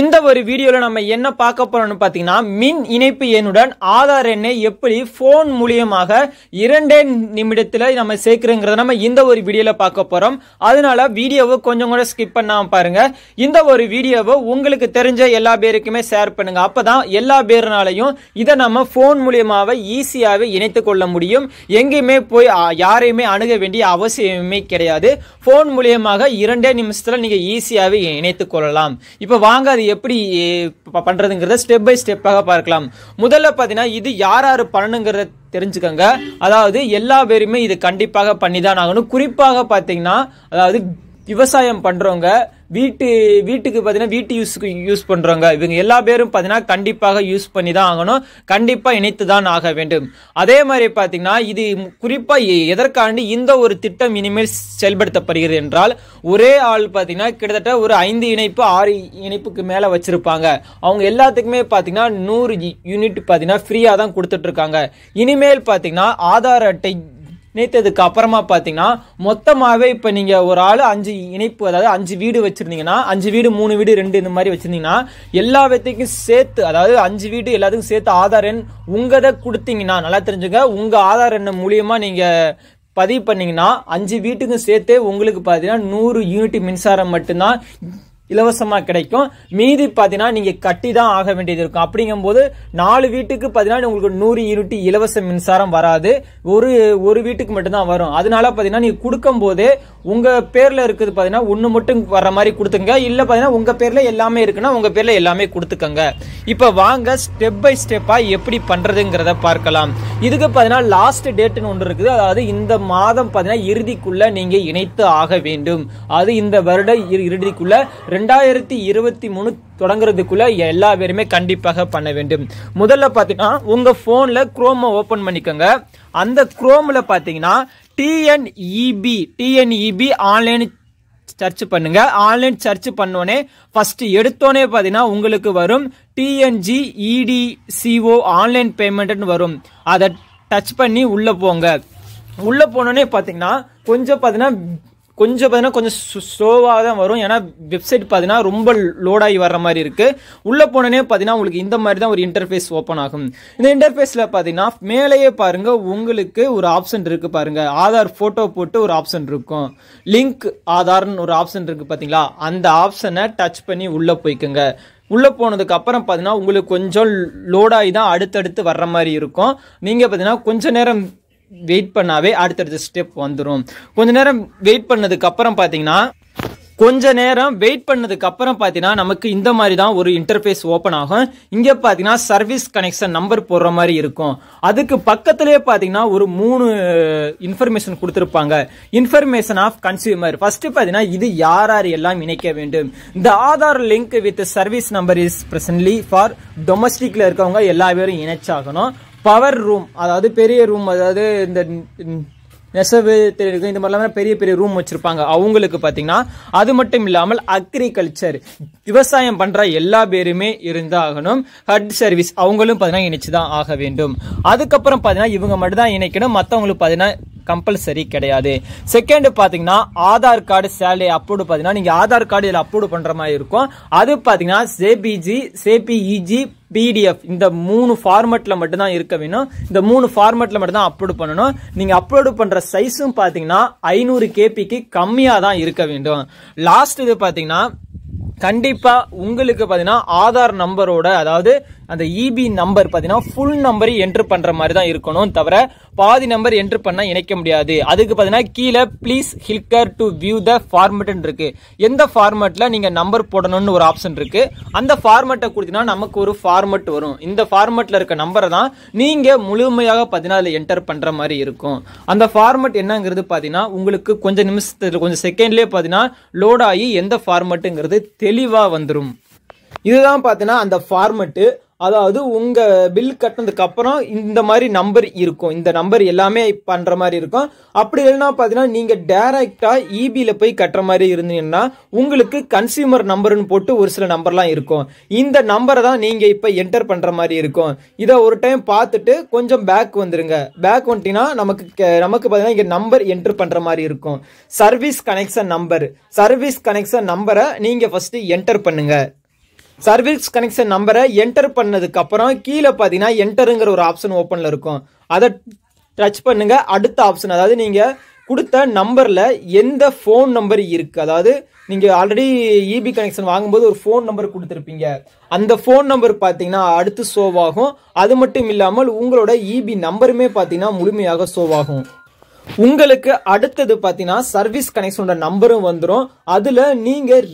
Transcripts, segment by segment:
இந்த ஒரு வீடியோவில் நம்ம என்ன பார்க்க போறோம்னு பார்த்தீங்கன்னா மின் இணைப்பு எண்ணுடன் ஆதார் எண்ணை எப்படி ஃபோன் மூலியமாக இரண்டே நிமிடத்தில் நம்ம சேர்க்கிறோங்கிறத நம்ம இந்த ஒரு வீடியோவில் பார்க்க போகிறோம் அதனால வீடியோவை கொஞ்சம் கூட ஸ்கிப் பண்ணாம பாருங்க இந்த ஒரு வீடியோவை உங்களுக்கு தெரிஞ்ச எல்லா பேருக்குமே ஷேர் பண்ணுங்க அப்பதான் எல்லா பேருனாலையும் இதை நம்ம ஃபோன் மூலியமாக ஈஸியாகவே இணைத்து கொள்ள முடியும் எங்கேயுமே போய் யாரையுமே அணுக வேண்டிய அவசியமே கிடையாது ஃபோன் மூலியமாக இரண்டே நிமிஷத்தில் நீங்கள் ஈஸியாகவே இணைத்துக் கொள்ளலாம் இப்போ வா வாங்க அது எப்படி பண்ணுறதுங்கிறத ஸ்டெப் பை ஸ்டெப்பாக பார்க்கலாம் முதல்ல பார்த்தீங்கன்னா இது யார் யார் பண்ணணுங்கிறத தெரிஞ்சுக்கோங்க அதாவது எல்லா பேருமே இது கண்டிப்பாக பண்ணி தான் ஆகணும் குறிப்பாக பார்த்தீங்கன்னா அதாவது விவசாயம் பண்ணுறவங்க வீட்டு வீட்டுக்கு பார்த்தீங்கன்னா வீட்டு யூஸ்க்கு யூஸ் பண்ணுறவங்க இவங்க எல்லா பேரும் பார்த்தீங்கன்னா கண்டிப்பாக யூஸ் பண்ணி தான் ஆகணும் கண்டிப்பாக இணைத்து தான் ஆக வேண்டும் அதே மாதிரி பார்த்தீங்கன்னா இது குறிப்பாக எதற்காண்டு இந்த ஒரு திட்டம் இனிமேல் செயல்படுத்தப்படுகிறது என்றால் ஒரே ஆள் பார்த்தீங்கன்னா கிட்டத்தட்ட ஒரு ஐந்து இணைப்பு ஆறு இணைப்புக்கு மேலே வச்சுருப்பாங்க அவங்க எல்லாத்துக்குமே பார்த்தீங்கன்னா நூறு யூனிட் பார்த்தீங்கன்னா ஃப்ரீயாக தான் கொடுத்துட்ருக்காங்க இனிமேல் பார்த்தீங்கன்னா ஆதார் அட்டை இணைத்ததுக்கு அப்புறமா பார்த்தீங்கன்னா மொத்தமாகவே இப்போ நீங்கள் ஒரு ஆள் அஞ்சு இணைப்பு அதாவது அஞ்சு வீடு வச்சுருந்தீங்கன்னா அஞ்சு வீடு மூணு வீடு ரெண்டு இந்த மாதிரி வச்சுருந்தீங்கன்னா எல்லா விதத்தையும் சேர்த்து அதாவது அஞ்சு வீடு எல்லாத்துக்கும் சேர்த்து ஆதார் எண் உங்கள் தான் கொடுத்தீங்கன்னா நல்லா தெரிஞ்சுங்க உங்கள் ஆதார் எண் மூலியமாக நீங்கள் பதிவு பண்ணிங்கன்னா அஞ்சு வீட்டுக்கும் சேர்த்தே உங்களுக்கு பார்த்தீங்கன்னா நூறு யூனிட் மின்சாரம் மட்டும்தான் இலவசமாக கிடைக்கும் மீதி பார்த்தீங்கன்னா நீங்கள் கட்டி தான் ஆக வேண்டியது இருக்கும் அப்படிங்கும்போது நாலு வீட்டுக்கு பார்த்தீங்கன்னா உங்களுக்கு நூறு யூனிட் இலவச மின்சாரம் வராது ஒரு ஒரு வீட்டுக்கு மட்டும்தான் வரும் அதனால பார்த்தீங்கன்னா கொடுக்கும் கொடுக்கும்போது உங்க பேர்ல இருக்குது பார்த்தீங்கன்னா ஒன்று மட்டும் வர மாதிரி கொடுத்துங்க இல்லை பார்த்தீங்கன்னா உங்கள் பேர்ல எல்லாமே இருக்குன்னா உங்கள் பேர்ல எல்லாமே கொடுத்துக்கங்க இப்போ வாங்க ஸ்டெப் பை ஸ்டெப்பா எப்படி பண்றதுங்கிறத பார்க்கலாம் இதுக்கு பார்த்தீங்கன்னா லாஸ்ட் டேட்டுன்னு ஒன்று இருக்குது அதாவது இந்த மாதம் பார்த்தீங்கன்னா இறுதிக்குள்ளே நீங்கள் இணைத்து ஆக வேண்டும் அது இந்த வருட இறுதிக்குள்ள ரெண்டாயிரத்தி இருபத்தி மூணு தொடங்குறதுக்குள்ள எல்லா பேருமே கண்டிப்பாக பண்ண வேண்டும் முதல்ல பார்த்தீங்கன்னா உங்கள் ஃபோனில் குரோமை ஓப்பன் பண்ணிக்கோங்க அந்த குரோம்ல பார்த்தீங்கன்னா டிஎன்இபி டிஎன்இபி ஆன்லைன் சர்ச் பண்ணுங்க ஆன்லைன் சர்ச் பண்ணோடனே ஃபர்ஸ்ட் எடுத்தோடனே பார்த்தீங்கன்னா உங்களுக்கு வரும் டிஎன்ஜி சிஓ ஆன்லைன் பேமெண்ட்னு வரும் அதை டச் பண்ணி உள்ளே போங்க உள்ளே போனோடனே பார்த்தீங்கன்னா கொஞ்சம் பார்த்தீங்கன்னா கொஞ்சம் பார்த்தீங்கன்னா கொஞ்சம் ஸ்லோவாக தான் வரும் ஏன்னா வெப்சைட் பார்த்தீங்கன்னா ரொம்ப லோடாகி வர்ற மாதிரி இருக்குது உள்ளே போனோடனே பார்த்தீங்கன்னா உங்களுக்கு இந்த மாதிரி தான் ஒரு இன்டர்ஃபேஸ் ஓப்பன் ஆகும் இந்த இன்டர்ஃபேஸில் பார்த்தீங்கன்னா மேலேயே பாருங்கள் உங்களுக்கு ஒரு ஆப்ஷன் இருக்குது பாருங்கள் ஆதார் ஃபோட்டோ போட்டு ஒரு ஆப்ஷன் இருக்கும் லிங்க் ஆதார்னு ஒரு ஆப்ஷன் இருக்குது பார்த்தீங்களா அந்த ஆப்ஷனை டச் பண்ணி உள்ளே போய்க்குங்க உள்ளே போனதுக்கு அப்புறம் பார்த்தீங்கன்னா உங்களுக்கு கொஞ்சம் லோடாகி தான் அடுத்தடுத்து வர்ற மாதிரி இருக்கும் நீங்கள் பார்த்தீங்கன்னா கொஞ்சம் நேரம் வெயிட் பண்ணாவே அடுத்தடுத்த ஸ்டெப் வந்துடும் கொஞ்ச நேரம் வெயிட் பண்ணதுக்கப்புறம் பார்த்தீங்கன்னா கொஞ்ச நேரம் வெயிட் பண்ணதுக்கு அப்புறம் பார்த்தீங்கன்னா நமக்கு இந்த மாதிரி தான் ஒரு இன்டர்ஃபேஸ் ஓப்பன் ஆகும் இங்கே பார்த்தீங்கன்னா சர்வீஸ் கனெக்ஷன் நம்பர் போடுற மாதிரி இருக்கும் அதுக்கு பக்கத்திலே பார்த்தீங்கன்னா ஒரு மூணு இன்ஃபர்மேஷன் கொடுத்துருப்பாங்க இன்ஃபர்மேஷன் ஆஃப் கன்சியூமர் ஃபர்ஸ்ட் பார்த்தீங்கன்னா இது யார் யார் எல்லாம் இணைக்க வேண்டும் இந்த Aadhaar link with service number is presently for டொமஸ்டிக்ல இருக்கவங்க எல்லா பேரும் இணைச்சாகணும் பவர் ரூம் அதாவது பெரிய ரூம் அதாவது இந்த நெசவு தெரியும் இந்த மாதிரிலாம் பெரிய பெரிய ரூம் வச்சுருப்பாங்க அவங்களுக்கு பார்த்தீங்கன்னா அது மட்டும் இல்லாமல் அக்ரிகல்ச்சர் விவசாயம் பண்ணுற எல்லா பேருமே இருந்தாகணும் ஹட் சர்வீஸ் அவங்களும் பார்த்தீங்கன்னா இணைச்சு தான் ஆக வேண்டும் அதுக்கப்புறம் பார்த்தீங்கன்னா இவங்க மட்டும் தான் இணைக்கணும் மற்றவங்களுக்கு பார்த்தீங்கன்னா கம்பல்சரி கிடையாது செகண்ட் பார்த்தீங்கன்னா ஆதார் கார்டு சேலரி அப்லோடு பார்த்தீங்கன்னா நீங்கள் ஆதார் கார்டு இதில் அப்லோடு பண்ணுற மாதிரி இருக்கும் அது பார்த்தீங்கன்னா சேபிஜி சேபிஇஜி பிடிஎஃப் e இந்த மூணு ஃபார்மெட்டில் மட்டும்தான் இருக்க வேணும் இந்த மூணு ஃபார்மெட்டில் மட்டும்தான் அப்லோடு பண்ணணும் நீங்கள் அப்லோடு பண்ணுற சைஸும் பார்த்தீங்கன்னா ஐநூறு கேபிக்கு கம்மியாக தான் இருக்க வேண்டும் லாஸ்ட் இது பார்த்தீங்கன்னா கண்டிப்பாக உங்களுக்கு பார்த்தீங்கன்னா ஆதார் நம்பரோட அதாவது அந்த இபி e நம்பர் பார்த்தீங்கன்னா ஃபுல் நம்பர் என்ட்ரு பண்ணுற மாதிரி தான் இருக்கணும் தவிர பாதி நம்பர் என்ட்ரு பண்ணால் இணைக்க முடியாது அதுக்கு பார்த்தீங்கன்னா கீழே ப்ளீஸ் ஹில்கர் டு வியூ த ஃபார்மெட்டுன்னு இருக்கு எந்த ஃபார்மேட்டில் நீங்கள் நம்பர் போடணும்னு ஒரு ஆப்ஷன் இருக்கு அந்த ஃபார்மெட்டை கொடுத்தீங்கன்னா நமக்கு ஒரு ஃபார்மெட் வரும் இந்த ஃபார்மேட்டில் இருக்க நம்பரை தான் நீங்கள் முழுமையாக பார்த்தீங்கன்னா அதில் என்டர் பண்ணுற மாதிரி இருக்கும் அந்த ஃபார்மட் என்னங்கிறது பார்த்தீங்கன்னா உங்களுக்கு கொஞ்சம் நிமிஷத்தில் கொஞ்சம் செகண்ட்லேயே பார்த்தீங்கன்னா லோட் ஆகி எந்த ஃபார்மெட்டுங்கிறது தெளிவாக வந்துடும் இதுதான் பார்த்தீங்கன்னா அந்த ஃபார்மெட்டு அதாவது உங்கள் பில் கட்டினதுக்கு அப்புறம் இந்த மாதிரி நம்பர் இருக்கும் இந்த நம்பர் எல்லாமே பண்ணுற மாதிரி இருக்கும் அப்படி இல்லைன்னா பார்த்தீங்கன்னா நீங்கள் டேரெக்டாக இபியில் e போய் கட்டுற மாதிரி இருந்தீங்கன்னா உங்களுக்கு கன்சியூமர் நம்பர்னு போட்டு ஒரு சில நம்பர்லாம் இருக்கும் இந்த நம்பரை தான் நீங்கள் இப்போ என்டர் பண்ணுற மாதிரி இருக்கும் இதை ஒரு டைம் பார்த்துட்டு கொஞ்சம் பேக் வந்துருங்க பேக் வந்துட்டீங்கன்னா நமக்கு நமக்கு பார்த்தீங்கன்னா இங்கே நம்பர் என்டர் பண்ணுற மாதிரி இருக்கும் service connection number service connection நம்பரை நீங்கள் ஃபஸ்ட்டு என்டர் பண்ணுங்கள் சர்வீஸ் கனெக்ஷன் நம்பரை என்டர் பண்ணதுக்கு அப்புறம் கீழே பார்த்தீங்கன்னா என்டருங்கிற ஒரு ஆப்ஷன் ஓப்பனில் இருக்கும் அதை டச் பண்ணுங்க அடுத்த ஆப்ஷன் அதாவது நீங்கள் கொடுத்த நம்பரில் எந்த ஃபோன் நம்பர் இருக்குது அதாவது நீங்கள் ஆல்ரெடி இபி கனெக்ஷன் வாங்கும்போது ஒரு ஃபோன் நம்பர் கொடுத்துருப்பீங்க அந்த ஃபோன் நம்பர் பார்த்தீங்கன்னா அடுத்து சோவ் ஆகும் அது மட்டும் இல்லாமல் உங்களோட இபி e நம்பருமே பார்த்தீங்கன்னா முழுமையாக சோவ் ஆகும் உங்களுக்கு அடுத்தது பார்த்தீங்கன்னா சர்வீஸ் கனெக்ஷனோட நம்பரும் வந்துடும் அதில் நீங்கள்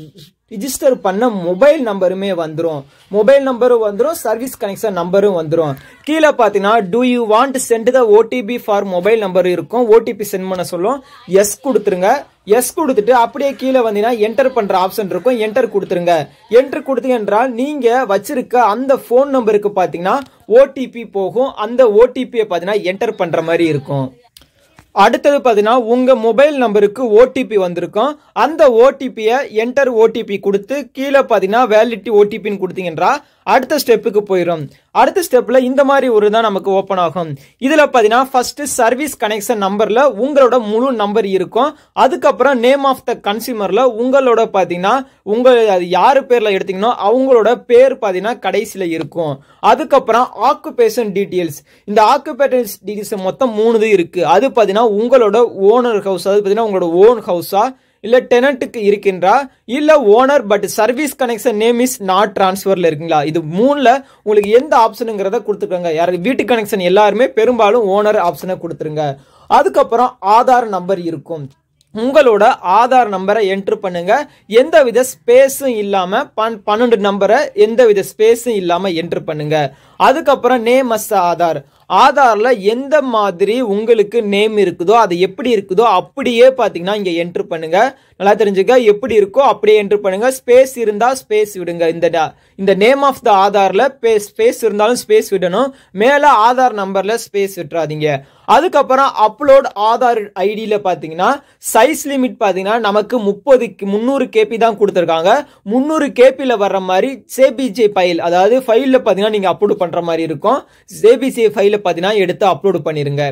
ரிஜிஸ்டர் பண்ண மொபைல் நம்பருமே வந்துடும் மொபைல் நம்பரும் வந்துடும் சர்வீஸ் கனெக்ஷன் நம்பரும் வந்துடும் கீழே பார்த்தீங்கன்னா do you want send the OTP for mobile number இருக்கும் ஓடிபி சென்ட் பண்ண சொல்லும் எஸ் கொடுத்துருங்க எஸ் கொடுத்துட்டு அப்படியே கீழே வந்தீங்கன்னா என்டர் பண்ற ஆப்ஷன் இருக்கும் என்டர் கொடுத்துருங்க என்டர் கொடுத்தீங்க என்றால் நீங்க வச்சிருக்க அந்த ஃபோன் நம்பருக்கு பார்த்தீங்கன்னா ஓடிபி போகும் அந்த ஓடிபியை பார்த்தீங்கன்னா என்டர் பண்ற மாதிரி இருக்கும் அடுத்தது பார்த்தீங்கன்னா உங்கள் மொபைல் நம்பருக்கு ஓடிபி வந்திருக்கும் அந்த ஓடிபியை என்டர் ஓடிபி கொடுத்து கீழே பார்த்தீங்கன்னா வேலிட்டி ஓடிபின்னு கொடுத்தீங்கன்றா அடுத்த ஸ்டெப்புக்கு போயிடும் அடுத்த ஸ்டெப்பில் இந்த மாதிரி ஒரு தான் நமக்கு ஓப்பன் ஆகும் இதில் பார்த்தீங்கன்னா ஃபஸ்ட்டு சர்வீஸ் கனெக்ஷன் நம்பரில் உங்களோட முழு நம்பர் இருக்கும் அதுக்கப்புறம் நேம் ஆஃப் த கன்சியூமரில் உங்களோட பார்த்தீங்கன்னா உங்கள் அது யார் பேரில் எடுத்தீங்கன்னா அவங்களோட பேர் பார்த்தீங்கன்னா கடைசியில் இருக்கும் அதுக்கப்புறம் ஆக்குபேஷன் டீட்டெயில்ஸ் இந்த ஆக்குபேஷன் டீட்டெயில்ஸ் மொத்தம் மூணு இது இருக்குது அது பார்த்தீங்கன்னா உங்களோட ஓனர் ஹவுஸ் அது பார்த்தீங்கன்னா உங்களோட ஓன் ஹவுஸாக இல்லை டெனண்ட்டுக்கு இருக்கின்றா இல்லை owner but service connection name is not ட்ரான்ஸ்ஃபரில் இருக்குங்களா இது மூணில் உங்களுக்கு எந்த ஆப்ஷனுங்கிறத கொடுத்துருக்காங்க யார் வீட்டு கனெக்ஷன் எல்லாருமே பெரும்பாலும் ஓனர் ஆப்ஷனை கொடுத்துருங்க அதுக்கப்புறம் ஆதார் நம்பர் இருக்கும் உங்களோட ஆதார் நம்பரை என்ட்ரு பண்ணுங்க எந்த வித ஸ்பேஸும் இல்லாமல் பன் பன்னெண்டு நம்பரை எந்த வித ஸ்பேஸும் இல்லாமல் என்ட்ரு பண்ணுங்க அதுக்கப்புறம் நேம் அஸ் ஆதார் ஆதாரில் எந்த மாதிரி உங்களுக்கு நேம் இருக்குதோ அது எப்படி இருக்குதோ அப்படியே பார்த்தீங்கன்னா இங்கே என்ட்ரு பண்ணுங்கள் நல்லா தெரிஞ்சுக்க எப்படி இருக்கோ அப்படியே என்ட்ரு பண்ணுங்கள் ஸ்பேஸ் இருந்தால் ஸ்பேஸ் விடுங்க இந்த இந்த நேம் ஆஃப் த ஆதாரில் ஸ்பேஸ் இருந்தாலும் ஸ்பேஸ் விடணும் மேலே ஆதார் நம்பரில் ஸ்பேஸ் விட்டுறாதீங்க அதுக்கப்புறம் அப்லோட் ஆதார் ஐடியில் பார்த்தீங்கன்னா சைஸ் லிமிட் பார்த்தீங்கன்னா நமக்கு முப்பது முந்நூறு கேபி தான் கொடுத்துருக்காங்க முந்நூறு கேபியில் வர்ற மாதிரி சேபிஜே ஃபைல் அதாவது ஃபைலில் பார்த்தீங்கன்னா நீங்கள் அப்லோட் பண்ணுற மாதிரி இருக்கும் சேபிஜே ஃபைலில் பார்த்தீங்கன்னா எடுத்து அப்லோடு பண்ணிருங்க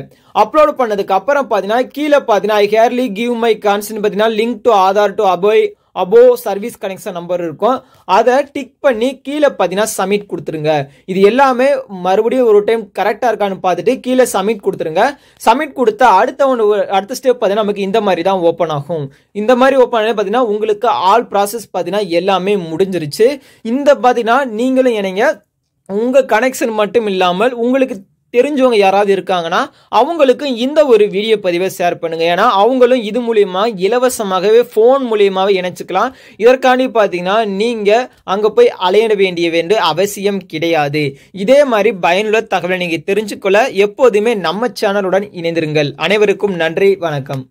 அப்லோடு பண்ணதுக்கு அப்புறம் பார்த்தீங்கன்னா கீழே பார்த்தீங்கன்னா ஹேர்லி கிவ் மை கான்ஸ்டன் பார்த்தீங்கன்னா லிங்க் டு ஆதார் டு அபோய் அபோ சர்வீஸ் கனெக்ஷன் நம்பர் இருக்கும் அதை டிக் பண்ணி கீழே பார்த்தீங்கன்னா சப்மிட் கொடுத்துருங்க இது எல்லாமே மறுபடியும் ஒரு டைம் கரெக்டாக இருக்கான்னு பார்த்துட்டு கீழே சப்மிட் கொடுத்துருங்க சப்மிட் கொடுத்தா அடுத்த ஒன்று அடுத்த ஸ்டெப் பார்த்தீங்கன்னா நமக்கு இந்த மாதிரி தான் ஓப்பன் ஆகும் இந்த மாதிரி ஓப்பன் ஆகி பார்த்தீங்கன்னா உங்களுக்கு ஆல் ப்ராசஸ் பார்த்தீங்கன்னா எல்லாமே முடிஞ்சிருச்சு இந்த பார்த்தீங்கன்னா நீங்களும் இணைங்க உங்கள் கனெக்ஷன் மட்டும் இல்லாமல் உங்களுக்கு தெரிஞ்சவங்க யாராவது இருக்காங்கன்னா அவங்களுக்கும் இந்த ஒரு வீடியோ பதிவை ஷேர் பண்ணுங்கள் ஏன்னா அவங்களும் இது மூலியமா இலவசமாகவே ஃபோன் மூலியமாகவே இணைச்சிக்கலாம் இதற்காண்டி பார்த்தீங்கன்னா நீங்கள் அங்கே போய் அலையிட வேண்டிய வேண்டு அவசியம் கிடையாது இதே மாதிரி பயனுள்ள தகவலை நீங்கள் தெரிஞ்சுக்கொள்ள எப்போதுமே நம்ம சேனலுடன் இணைந்திருங்கள் அனைவருக்கும் நன்றி வணக்கம்